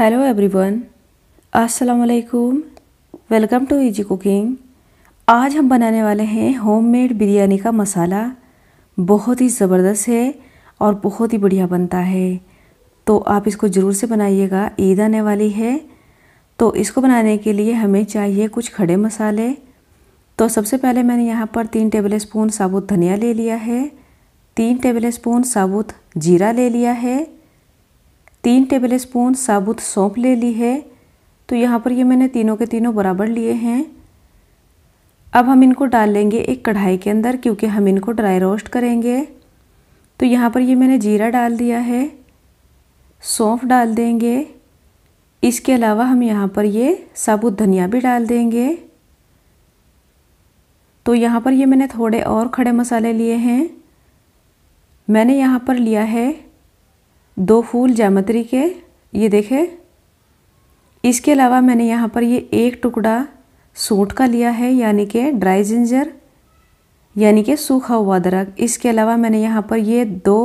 hello everyone अस्सलाम वालेकुम welcome to easy cooking आज हम बनाने वाले हैं होममेड बिरयानी का मसाला बहुत ही ज़बरदस्त है और बहुत ही बढ़िया बनता है तो आप इसको ज़रूर से बनाइएगा ईद आने वाली है तो इसको बनाने के लिए हमें चाहिए कुछ खड़े मसाले तो सबसे पहले मैंने यहाँ पर तीन टेबल स्पून साबुत धनिया ले लिया है तीन टेबल स्पून साबुत जीरा ले लिया है तीन टेबल स्पून साबुत सौंप ले ली है तो यहाँ पर ये मैंने तीनों के तीनों बराबर लिए हैं अब हम इनको डाल लेंगे एक कढ़ाई के अंदर क्योंकि हम इनको ड्राई रोस्ट करेंगे तो यहाँ पर ये मैंने जीरा डाल दिया है सौंफ डाल देंगे इसके अलावा हम यहाँ पर ये साबुत धनिया भी डाल देंगे तो यहाँ पर ये मैंने थोड़े और खड़े मसाले लिए हैं मैंने यहाँ पर लिया है दो फूल जामत्री के ये देखे इसके अलावा मैंने यहाँ पर ये एक टुकड़ा सूट का लिया है यानी कि ड्राई जिंजर यानी कि सूखा हुआ अदरक इसके अलावा मैंने यहाँ पर ये दो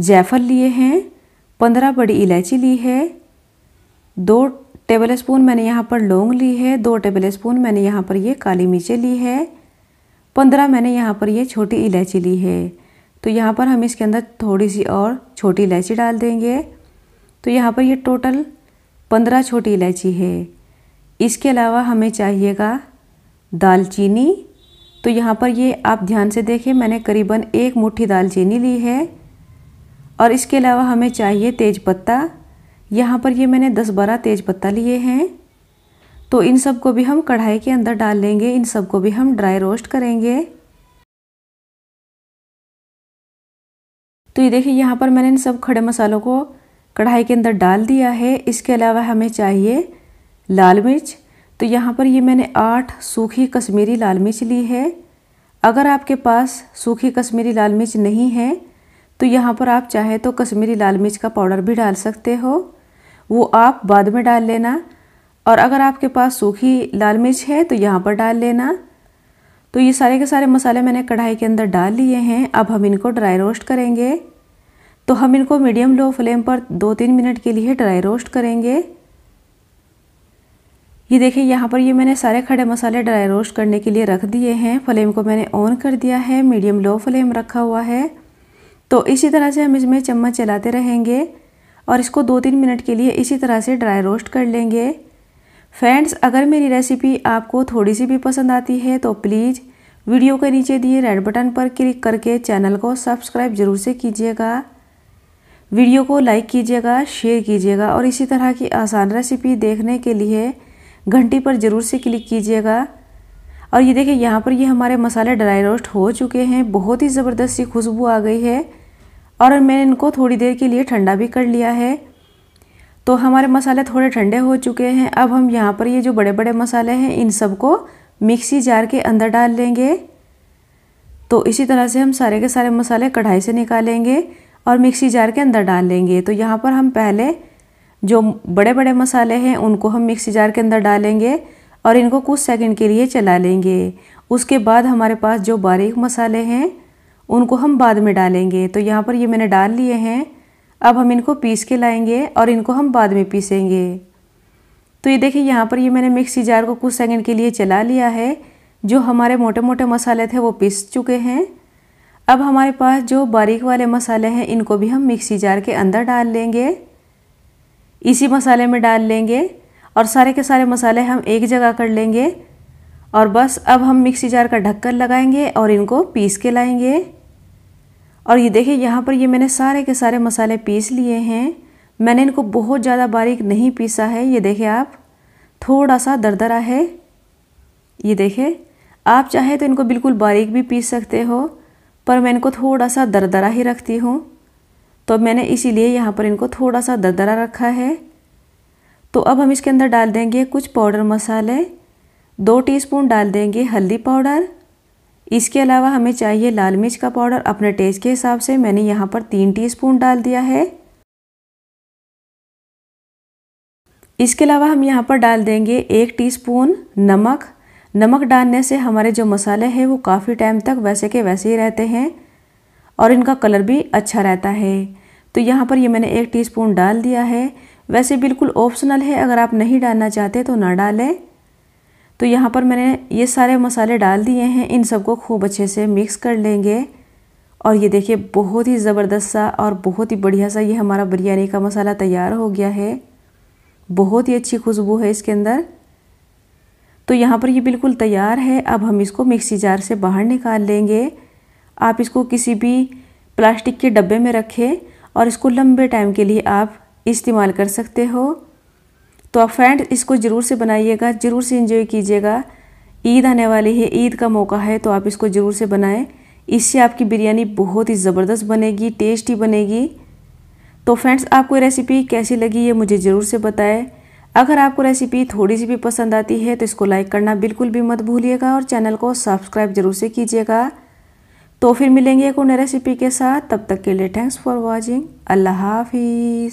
जैफल लिए हैं पंद्रह बड़ी इलायची ली है दो टेबल स्पून मैंने यहाँ पर लौंग ली है दो टेबल स्पून मैंने यहाँ पर ये काली मिर्चें ली है पंद्रह मैंने यहाँ पर ये छोटी इलायची ली है तो यहाँ पर हम इसके अंदर थोड़ी सी और छोटी इलायची डाल देंगे तो यहाँ पर ये टोटल पंद्रह छोटी इलायची है इसके अलावा हमें चाहिएगा दालचीनी तो यहाँ पर ये आप ध्यान से देखें मैंने करीबन एक मुट्ठी दालचीनी ली है और इसके अलावा हमें चाहिए तेज़पत्ता यहाँ पर ये मैंने दस बारह तेज़पत्ता लिए हैं तो इन सब को भी हम कढ़ाई के अंदर डाल लेंगे इन सब को भी हम ड्राई रोस्ट करेंगे तो ये देखिए यहाँ पर मैंने इन सब खड़े मसालों को कढ़ाई के अंदर डाल दिया है इसके अलावा हमें चाहिए लाल मिर्च तो यहाँ पर ये मैंने आठ सूखी कश्मीरी लाल मिर्च ली है अगर आपके पास सूखी कश्मीरी लाल मिर्च नहीं है तो यहाँ पर आप चाहे तो कश्मीरी लाल मिर्च का पाउडर भी डाल सकते हो वो आप बाद में डाल लेना और अगर आपके पास सूखी लाल मिर्च है तो यहाँ पर डाल लेना तो ये सारे के सारे मसाले मैंने कढ़ाई के अंदर डाल लिए हैं अब हम इनको ड्राई रोस्ट करेंगे तो हम इनको मीडियम लो फ्लेम पर दो तीन मिनट के लिए ड्राई रोस्ट करेंगे ये देखिए यहाँ पर ये मैंने सारे खड़े मसाले ड्राई रोस्ट करने के लिए रख दिए हैं फ्लेम को मैंने ऑन कर दिया है मीडियम लो फ्लेम रखा हुआ है तो इसी तरह से हम इसमें चम्मच चलाते रहेंगे और इसको दो तीन मिनट के लिए इसी तरह से ड्राई रोस्ट कर लेंगे फ्रेंड्स अगर मेरी रेसिपी आपको थोड़ी सी भी पसंद आती है तो प्लीज़ वीडियो के नीचे दिए रेड बटन पर क्लिक करके चैनल को सब्सक्राइब ज़रूर से कीजिएगा वीडियो को लाइक कीजिएगा शेयर कीजिएगा और इसी तरह की आसान रेसिपी देखने के लिए घंटी पर ज़रूर से क्लिक कीजिएगा और ये देखिए यहाँ पर ये हमारे मसाले ड्राई रोस्ट हो चुके हैं बहुत ही ज़बरदस्त सी खुशबू आ गई है और मैंने इनको थोड़ी देर के लिए ठंडा भी कर लिया है तो हमारे मसाले थोड़े ठंडे हो चुके हैं अब हम यहाँ पर ये जो बड़े बड़े मसाले हैं इन सबको मिक्सी जार के अंदर डाल लेंगे तो इसी तरह से हम सारे के सारे मसाले कढ़ाई से निकालेंगे और मिक्सी जार के अंदर डाल लेंगे तो यहाँ पर हम पहले जो बड़े बड़े मसाले हैं उनको हम मिक्सी जार के अंदर डालेंगे और इनको कुछ सेकंड के लिए चला लेंगे उसके बाद हमारे पास जो बारीक मसाले हैं उनको हम बाद में डालेंगे तो यहाँ पर ये मैंने डाल लिए हैं अब हम इनको पीस के लाएंगे और इनको हम बाद में पीसेंगे तो ये देखिए यहाँ पर ये मैंने मिक्सी जार को कुछ सेकंड के लिए चला लिया है जो हमारे मोटे मोटे मसाले थे वो पीस चुके हैं अब हमारे पास जो बारीक वाले मसाले हैं इनको भी हम मिक्सी जार के अंदर डाल लेंगे इसी मसाले में डाल लेंगे और सारे के सारे मसाले हम एक जगह कर लेंगे और बस अब हम मिक्सी जार का ढक्कन लगाएंगे और इनको पीस के लाएंगे और ये देखिए यहाँ पर ये मैंने सारे के सारे मसाले पीस लिए हैं मैंने इनको बहुत ज़्यादा बारीक नहीं पीसा है ये देखिए आप थोड़ा सा दरदरा है ये देखिए आप चाहे तो इनको बिल्कुल बारीक भी पीस सकते हो पर मैं इनको थोड़ा सा दरदरा ही रखती हूँ तो मैंने इसीलिए यहाँ पर इनको थोड़ा सा दरदरा रखा है तो अब हम इसके अंदर डाल देंगे कुछ पाउडर मसाले दो टीस्पून डाल देंगे हल्दी पाउडर इसके अलावा हमें चाहिए लाल मिर्च का पाउडर अपने टेस्ट के हिसाब से मैंने यहाँ पर तीन टीस्पून डाल दिया है इसके अलावा हम यहाँ पर डाल देंगे एक टीस्पून नमक नमक डालने से हमारे जो मसाले हैं वो काफ़ी टाइम तक वैसे के वैसे ही रहते हैं और इनका कलर भी अच्छा रहता है तो यहाँ पर ये मैंने एक टीस्पून डाल दिया है वैसे बिल्कुल ऑप्शनल है अगर आप नहीं डालना चाहते तो ना डालें तो यहाँ पर मैंने ये सारे मसाले डाल दिए हैं इन सबको खूब अच्छे से मिक्स कर लेंगे और ये देखिए बहुत ही ज़बरदस्त सा और बहुत ही बढ़िया सा ये हमारा बिरयानी का मसाला तैयार हो गया है बहुत ही अच्छी खुशबू है इसके अंदर तो यहाँ पर ये बिल्कुल तैयार है अब हम इसको मिक्सी जार से बाहर निकाल लेंगे आप इसको किसी भी प्लास्टिक के डब्बे में रखें और इसको लंबे टाइम के लिए आप इस्तेमाल कर सकते हो तो आप फ्रेंड इसको ज़रूर से बनाइएगा ज़रूर से इंजॉय कीजिएगा ईद आने वाली है ईद का मौका है तो आप इसको ज़रूर से बनाएं इससे आपकी बिरयानी बहुत ही ज़बरदस्त बनेगी टेस्टी बनेगी तो फ्रेंड्स आपको रेसिपी कैसी लगी ये मुझे ज़रूर से बताएं अगर आपको रेसिपी थोड़ी सी भी पसंद आती है तो इसको लाइक करना बिल्कुल भी मत भूलिएगा और चैनल को सब्सक्राइब जरूर से कीजिएगा तो फिर मिलेंगे एक और नई रेसिपी के साथ तब तक के लिए थैंक्स फॉर वॉचिंग अल्लाह हाफिज़